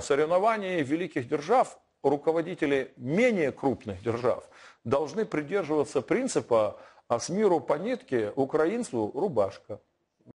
соревнований великих держав руководители менее крупных держав должны придерживаться принципа «а с миру по нитке, украинцу рубашка».